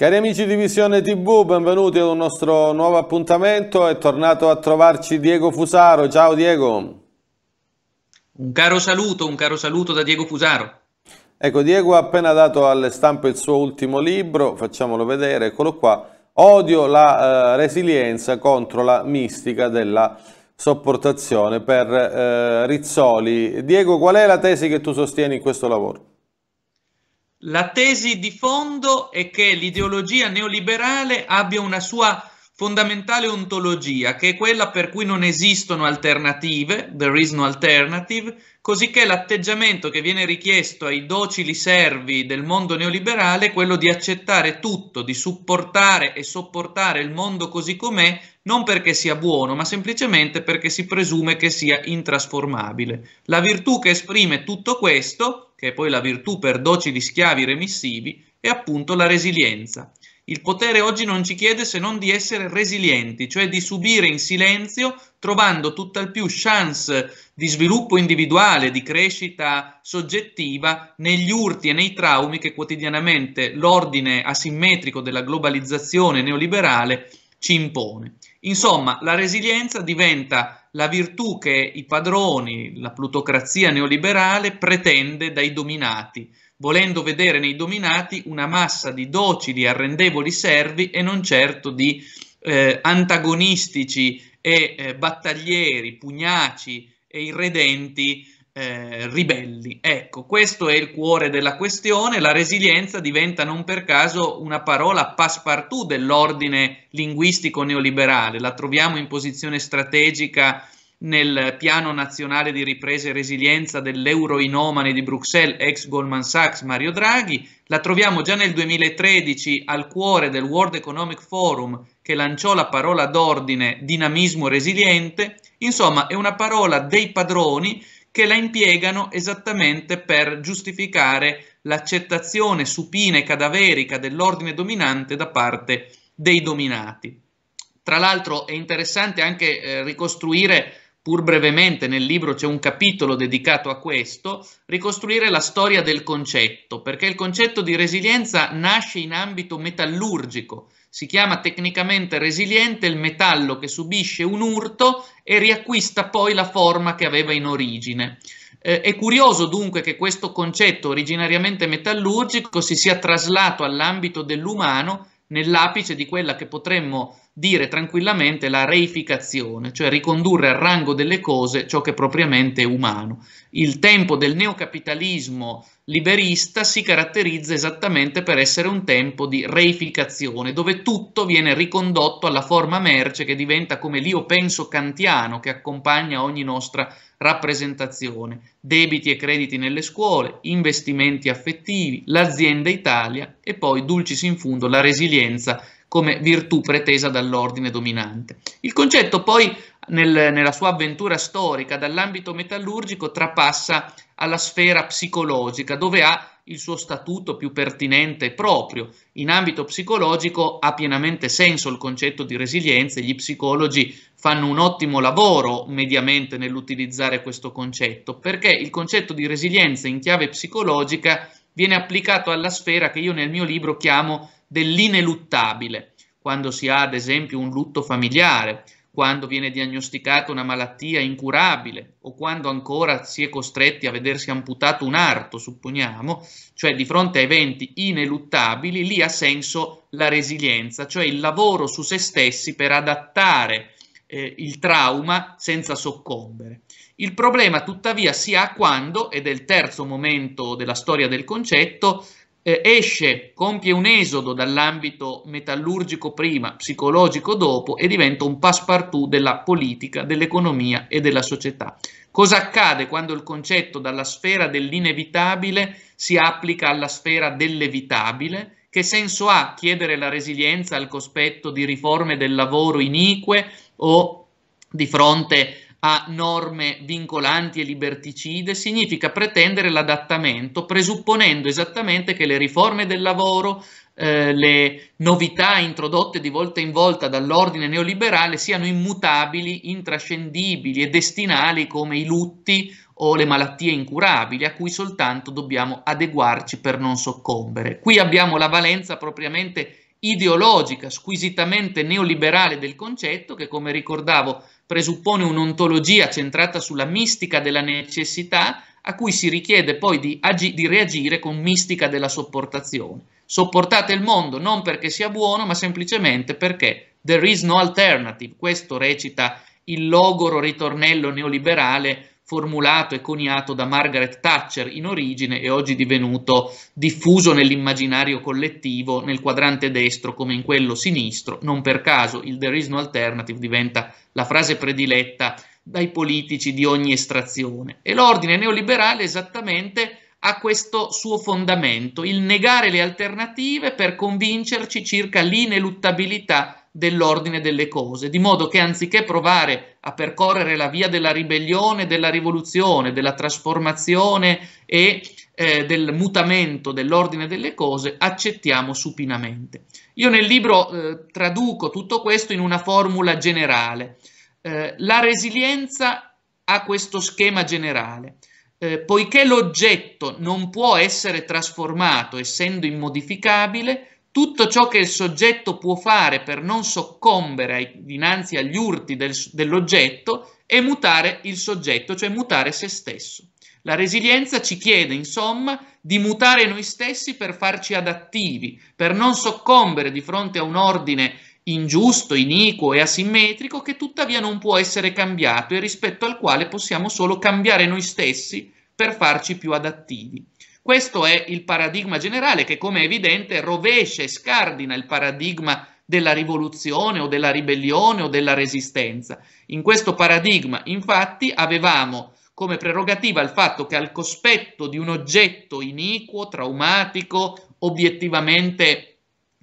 Cari amici di Visione TV, benvenuti ad un nostro nuovo appuntamento. È tornato a trovarci Diego Fusaro. Ciao Diego. Un caro saluto, un caro saluto da Diego Fusaro. Ecco, Diego ha appena dato alle stampe il suo ultimo libro, facciamolo vedere, eccolo qua. Odio la eh, resilienza contro la mistica della sopportazione per eh, Rizzoli. Diego, qual è la tesi che tu sostieni in questo lavoro? La tesi di fondo è che l'ideologia neoliberale abbia una sua fondamentale ontologia, che è quella per cui non esistono alternative, there is no alternative, cosicché l'atteggiamento che viene richiesto ai docili servi del mondo neoliberale è quello di accettare tutto, di supportare e sopportare il mondo così com'è, non perché sia buono, ma semplicemente perché si presume che sia intrasformabile. La virtù che esprime tutto questo che è poi la virtù per docili schiavi remissivi, è appunto la resilienza. Il potere oggi non ci chiede se non di essere resilienti, cioè di subire in silenzio, trovando tutt'al più chance di sviluppo individuale, di crescita soggettiva negli urti e nei traumi che quotidianamente l'ordine asimmetrico della globalizzazione neoliberale ci impone. Insomma, la resilienza diventa la virtù che i padroni, la plutocrazia neoliberale pretende dai dominati, volendo vedere nei dominati una massa di docili e arrendevoli servi e non certo di eh, antagonistici e eh, battaglieri, pugnaci e irredenti eh, ribelli. Ecco, questo è il cuore della questione. La resilienza diventa non per caso una parola passepartout dell'ordine linguistico neoliberale. La troviamo in posizione strategica nel piano nazionale di ripresa e resilienza dell'euroinomane di Bruxelles, ex Goldman Sachs Mario Draghi, la troviamo già nel 2013 al cuore del World Economic Forum che lanciò la parola d'ordine dinamismo resiliente, insomma è una parola dei padroni che la impiegano esattamente per giustificare l'accettazione supina e cadaverica dell'ordine dominante da parte dei dominati. Tra l'altro è interessante anche eh, ricostruire, pur brevemente nel libro c'è un capitolo dedicato a questo, ricostruire la storia del concetto, perché il concetto di resilienza nasce in ambito metallurgico, si chiama tecnicamente resiliente il metallo che subisce un urto e riacquista poi la forma che aveva in origine. Eh, è curioso dunque che questo concetto originariamente metallurgico si sia traslato all'ambito dell'umano nell'apice di quella che potremmo dire tranquillamente la reificazione, cioè ricondurre al rango delle cose ciò che è propriamente è umano. Il tempo del neocapitalismo liberista si caratterizza esattamente per essere un tempo di reificazione, dove tutto viene ricondotto alla forma merce che diventa come l'io penso kantiano che accompagna ogni nostra rappresentazione, debiti e crediti nelle scuole, investimenti affettivi, l'azienda Italia e poi, dulcis in fundo, la resilienza come virtù pretesa dall'ordine dominante. Il concetto poi nel, nella sua avventura storica dall'ambito metallurgico trapassa alla sfera psicologica dove ha il suo statuto più pertinente proprio. In ambito psicologico ha pienamente senso il concetto di resilienza e gli psicologi fanno un ottimo lavoro mediamente nell'utilizzare questo concetto perché il concetto di resilienza in chiave psicologica viene applicato alla sfera che io nel mio libro chiamo dell'ineluttabile, quando si ha ad esempio un lutto familiare, quando viene diagnosticata una malattia incurabile o quando ancora si è costretti a vedersi amputato un arto, supponiamo, cioè di fronte a eventi ineluttabili, lì ha senso la resilienza, cioè il lavoro su se stessi per adattare eh, il trauma senza soccombere. Il problema tuttavia si ha quando, ed è il terzo momento della storia del concetto, eh, esce, compie un esodo dall'ambito metallurgico prima, psicologico dopo e diventa un passepartout della politica, dell'economia e della società. Cosa accade quando il concetto dalla sfera dell'inevitabile si applica alla sfera dell'evitabile? Che senso ha chiedere la resilienza al cospetto di riforme del lavoro inique o di fronte a norme vincolanti e liberticide significa pretendere l'adattamento, presupponendo esattamente che le riforme del lavoro, eh, le novità introdotte di volta in volta dall'ordine neoliberale siano immutabili, intrascendibili e destinali come i lutti o le malattie incurabili a cui soltanto dobbiamo adeguarci per non soccombere. Qui abbiamo la valenza propriamente ideologica squisitamente neoliberale del concetto che, come ricordavo, presuppone un'ontologia centrata sulla mistica della necessità a cui si richiede poi di, agi- di reagire con mistica della sopportazione. Sopportate il mondo non perché sia buono, ma semplicemente perché there is no alternative. Questo recita il logoro ritornello neoliberale formulato e coniato da Margaret Thatcher in origine e oggi divenuto diffuso nell'immaginario collettivo nel quadrante destro come in quello sinistro. Non per caso il There is no alternative diventa la frase prediletta dai politici di ogni estrazione. E l'ordine neoliberale esattamente ha questo suo fondamento, il negare le alternative per convincerci circa l'ineluttabilità dell'ordine delle cose, di modo che anziché provare a percorrere la via della ribellione, della rivoluzione, della trasformazione e eh, del mutamento dell'ordine delle cose, accettiamo supinamente. Io nel libro eh, traduco tutto questo in una formula generale. Eh, la resilienza ha questo schema generale. Eh, poiché l'oggetto non può essere trasformato essendo immodificabile, tutto ciò che il soggetto può fare per non soccombere ai, dinanzi agli urti del, dell'oggetto è mutare il soggetto, cioè mutare se stesso. La resilienza ci chiede, insomma, di mutare noi stessi per farci adattivi, per non soccombere di fronte a un ordine ingiusto, iniquo e asimmetrico che tuttavia non può essere cambiato e rispetto al quale possiamo solo cambiare noi stessi per farci più adattivi. Questo è il paradigma generale che, come è evidente, rovescia e scardina il paradigma della rivoluzione o della ribellione o della resistenza. In questo paradigma, infatti, avevamo come prerogativa il fatto che al cospetto di un oggetto iniquo, traumatico, obiettivamente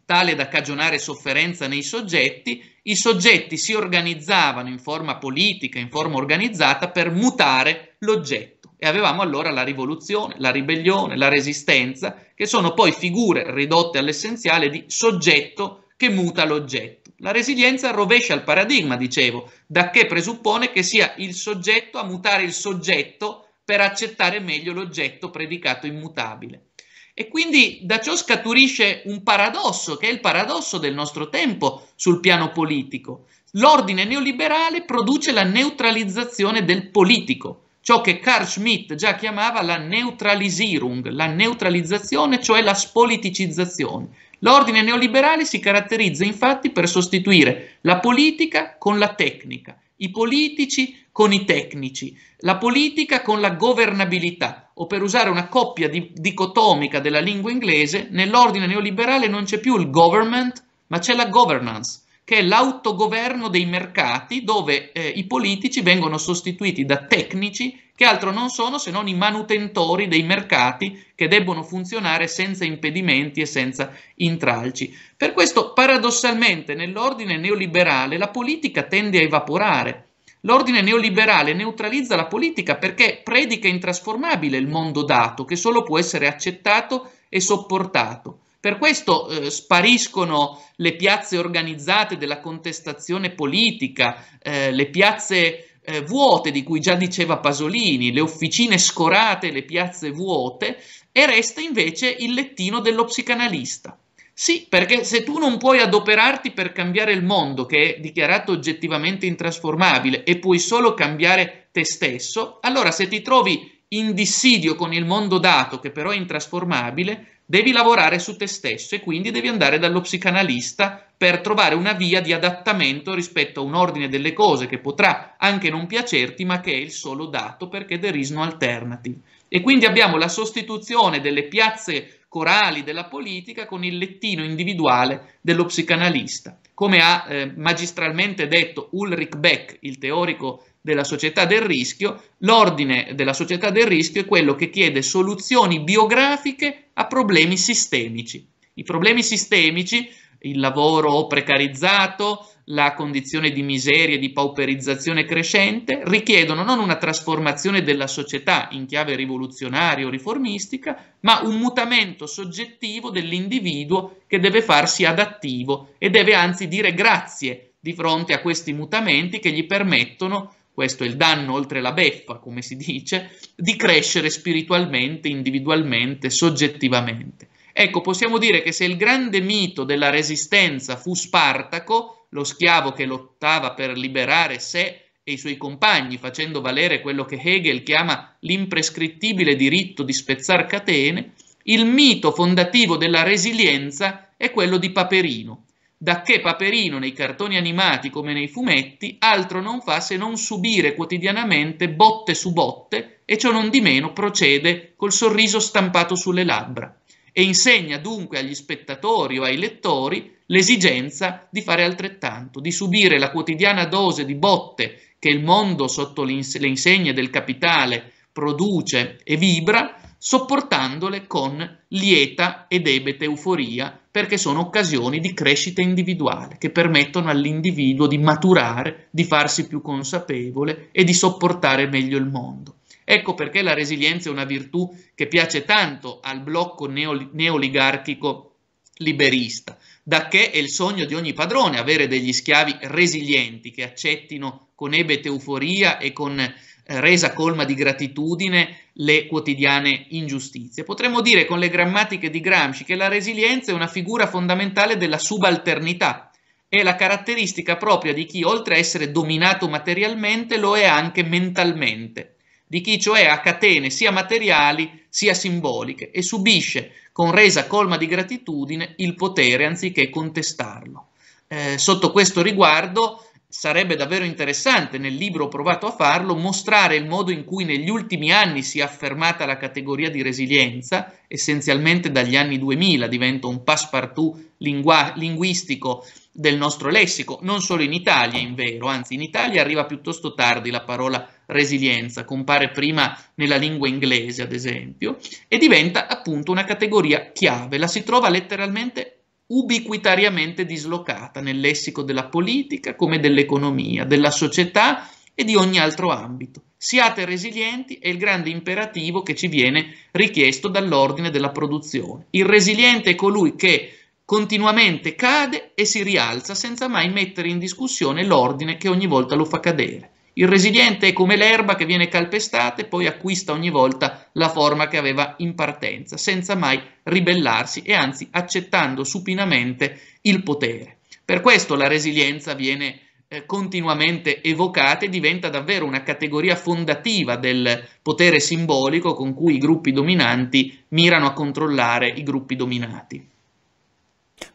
tale da cagionare sofferenza nei soggetti, i soggetti si organizzavano in forma politica, in forma organizzata per mutare l'oggetto. E avevamo allora la rivoluzione, la ribellione, la resistenza, che sono poi figure ridotte all'essenziale di soggetto che muta l'oggetto. La resilienza rovescia il paradigma, dicevo, da che presuppone che sia il soggetto a mutare il soggetto per accettare meglio l'oggetto predicato immutabile. E quindi da ciò scaturisce un paradosso, che è il paradosso del nostro tempo sul piano politico. L'ordine neoliberale produce la neutralizzazione del politico, ciò che Carl Schmitt già chiamava la neutralisierung, la neutralizzazione, cioè la spoliticizzazione. L'ordine neoliberale si caratterizza infatti per sostituire la politica con la tecnica, i politici con i tecnici, la politica con la governabilità, o per usare una coppia di, dicotomica della lingua inglese, nell'ordine neoliberale non c'è più il government, ma c'è la governance che è l'autogoverno dei mercati dove eh, i politici vengono sostituiti da tecnici che altro non sono se non i manutentori dei mercati che debbono funzionare senza impedimenti e senza intralci. Per questo paradossalmente nell'ordine neoliberale la politica tende a evaporare. L'ordine neoliberale neutralizza la politica perché predica intrasformabile il mondo dato che solo può essere accettato e sopportato. Per questo eh, spariscono le piazze organizzate della contestazione politica, eh, le piazze eh, vuote di cui già diceva Pasolini, le officine scorate, le piazze vuote, e resta invece il lettino dello psicanalista. Sì, perché se tu non puoi adoperarti per cambiare il mondo, che è dichiarato oggettivamente intrasformabile, e puoi solo cambiare te stesso, allora se ti trovi in dissidio con il mondo dato, che però è intrasformabile, devi lavorare su te stesso e quindi devi andare dallo psicanalista per trovare una via di adattamento rispetto a un ordine delle cose che potrà anche non piacerti, ma che è il solo dato perché there is no alternative. E quindi abbiamo la sostituzione delle piazze corali della politica con il lettino individuale dello psicanalista. Come ha eh, magistralmente detto Ulrich Beck, il teorico della società del rischio, l'ordine della società del rischio è quello che chiede soluzioni biografiche a problemi sistemici. I problemi sistemici, il lavoro precarizzato, la condizione di miseria e di pauperizzazione crescente richiedono non una trasformazione della società in chiave rivoluzionaria o riformistica, ma un mutamento soggettivo dell'individuo che deve farsi adattivo e deve anzi dire grazie di fronte a questi mutamenti che gli permettono questo è il danno oltre la beffa, come si dice, di crescere spiritualmente, individualmente, soggettivamente. Ecco, possiamo dire che se il grande mito della resistenza fu Spartaco, lo schiavo che lottava per liberare sé e i suoi compagni, facendo valere quello che Hegel chiama l'imprescrittibile diritto di spezzar catene, il mito fondativo della resilienza è quello di Paperino, da che Paperino nei cartoni animati come nei fumetti altro non fa se non subire quotidianamente botte su botte e ciò non di meno procede col sorriso stampato sulle labbra e insegna dunque agli spettatori o ai lettori l'esigenza di fare altrettanto, di subire la quotidiana dose di botte che il mondo sotto le insegne del capitale produce e vibra, sopportandole con lieta e debete euforia perché sono occasioni di crescita individuale che permettono all'individuo di maturare, di farsi più consapevole e di sopportare meglio il mondo. Ecco perché la resilienza è una virtù che piace tanto al blocco neol- neoligarchico liberista, da che è il sogno di ogni padrone avere degli schiavi resilienti che accettino con ebete euforia e con eh, resa colma di gratitudine le quotidiane ingiustizie. Potremmo dire con le grammatiche di Gramsci che la resilienza è una figura fondamentale della subalternità, è la caratteristica propria di chi oltre a essere dominato materialmente lo è anche mentalmente, di chi cioè ha catene sia materiali sia simboliche e subisce con resa colma di gratitudine il potere anziché contestarlo. Eh, sotto questo riguardo sarebbe davvero interessante, nel libro ho provato a farlo, mostrare il modo in cui negli ultimi anni si è affermata la categoria di resilienza, essenzialmente dagli anni 2000 diventa un passepartout lingua- linguistico del nostro lessico, non solo in Italia in vero, anzi in Italia arriva piuttosto tardi la parola resilienza, compare prima nella lingua inglese ad esempio, e diventa appunto una categoria chiave, la si trova letteralmente ubiquitariamente dislocata nel lessico della politica come dell'economia, della società e di ogni altro ambito. Siate resilienti è il grande imperativo che ci viene richiesto dall'ordine della produzione. Il resiliente è colui che continuamente cade e si rialza senza mai mettere in discussione l'ordine che ogni volta lo fa cadere. Il resiliente è come l'erba che viene calpestata e poi acquista ogni volta la forma che aveva in partenza, senza mai ribellarsi e anzi accettando supinamente il potere. Per questo la resilienza viene eh, continuamente evocata e diventa davvero una categoria fondativa del potere simbolico con cui i gruppi dominanti mirano a controllare i gruppi dominati.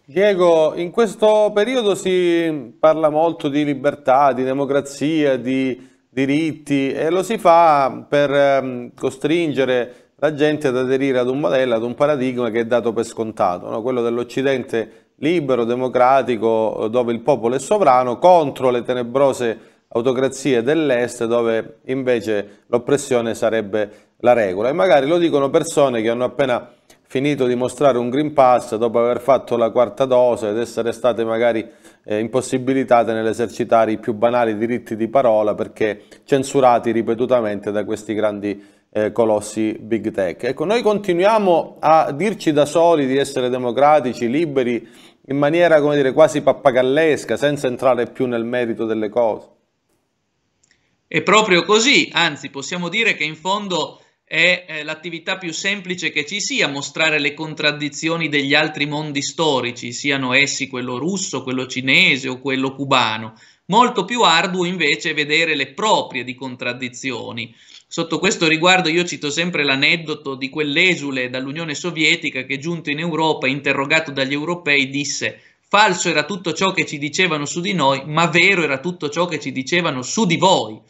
Diego, in questo periodo si parla molto di libertà, di democrazia, di diritti e lo si fa per ehm, costringere la gente ad aderire ad un modello, ad un paradigma che è dato per scontato, no? quello dell'Occidente libero, democratico, dove il popolo è sovrano, contro le tenebrose autocrazie dell'Est, dove invece l'oppressione sarebbe la regola. E magari lo dicono persone che hanno appena finito di mostrare un Green Pass dopo aver fatto la quarta dose ed essere state magari eh, impossibilitate nell'esercitare i più banali diritti di parola perché censurati ripetutamente da questi grandi eh, colossi big tech. Ecco, noi continuiamo a dirci da soli di essere democratici, liberi, in maniera come dire, quasi pappagallesca, senza entrare più nel merito delle cose. È proprio così, anzi possiamo dire che in fondo è eh, l'attività più semplice che ci sia, mostrare le contraddizioni degli altri mondi storici, siano essi quello russo, quello cinese o quello cubano. Molto più arduo invece è vedere le proprie di contraddizioni. Sotto questo riguardo io cito sempre l'aneddoto di quell'esule dall'Unione Sovietica che giunto in Europa, interrogato dagli europei, disse falso era tutto ciò che ci dicevano su di noi, ma vero era tutto ciò che ci dicevano su di voi.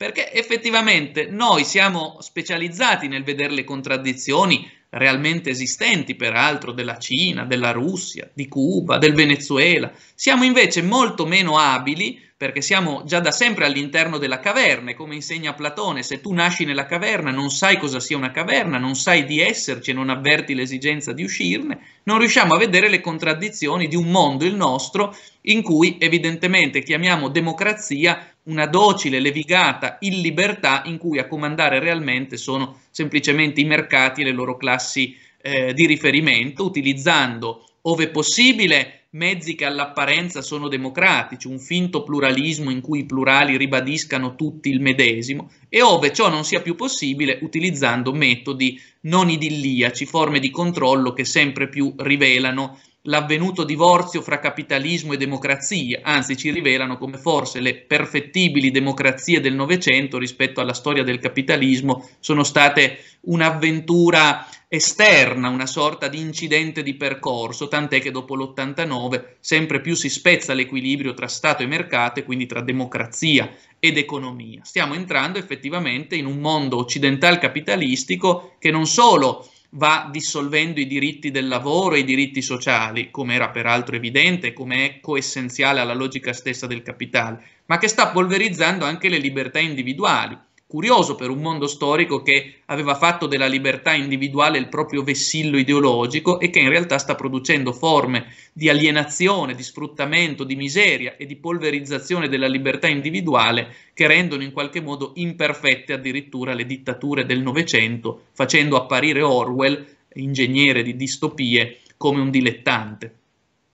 Perché effettivamente noi siamo specializzati nel vedere le contraddizioni realmente esistenti, peraltro, della Cina, della Russia, di Cuba, del Venezuela. Siamo invece molto meno abili perché siamo già da sempre all'interno della caverna, e come insegna Platone, se tu nasci nella caverna non sai cosa sia una caverna, non sai di esserci e non avverti l'esigenza di uscirne, non riusciamo a vedere le contraddizioni di un mondo, il nostro, in cui evidentemente chiamiamo democrazia una docile, levigata illibertà in cui a comandare realmente sono semplicemente i mercati e le loro classi eh, di riferimento, utilizzando, ove possibile, mezzi che all'apparenza sono democratici, un finto pluralismo in cui i plurali ribadiscano tutti il medesimo, e ove ciò non sia più possibile, utilizzando metodi non idilliaci, forme di controllo che sempre più rivelano l'avvenuto divorzio fra capitalismo e democrazia, anzi ci rivelano come forse le perfettibili democrazie del Novecento rispetto alla storia del capitalismo sono state un'avventura esterna, una sorta di incidente di percorso, tant'è che dopo l'89 sempre più si spezza l'equilibrio tra Stato e mercato e quindi tra democrazia ed economia. Stiamo entrando effettivamente in un mondo occidentale capitalistico che non solo va dissolvendo i diritti del lavoro e i diritti sociali, come era peraltro evidente, come è coessenziale alla logica stessa del capitale, ma che sta polverizzando anche le libertà individuali curioso per un mondo storico che aveva fatto della libertà individuale il proprio vessillo ideologico e che in realtà sta producendo forme di alienazione, di sfruttamento, di miseria e di polverizzazione della libertà individuale che rendono in qualche modo imperfette addirittura le dittature del Novecento, facendo apparire Orwell, ingegnere di distopie, come un dilettante.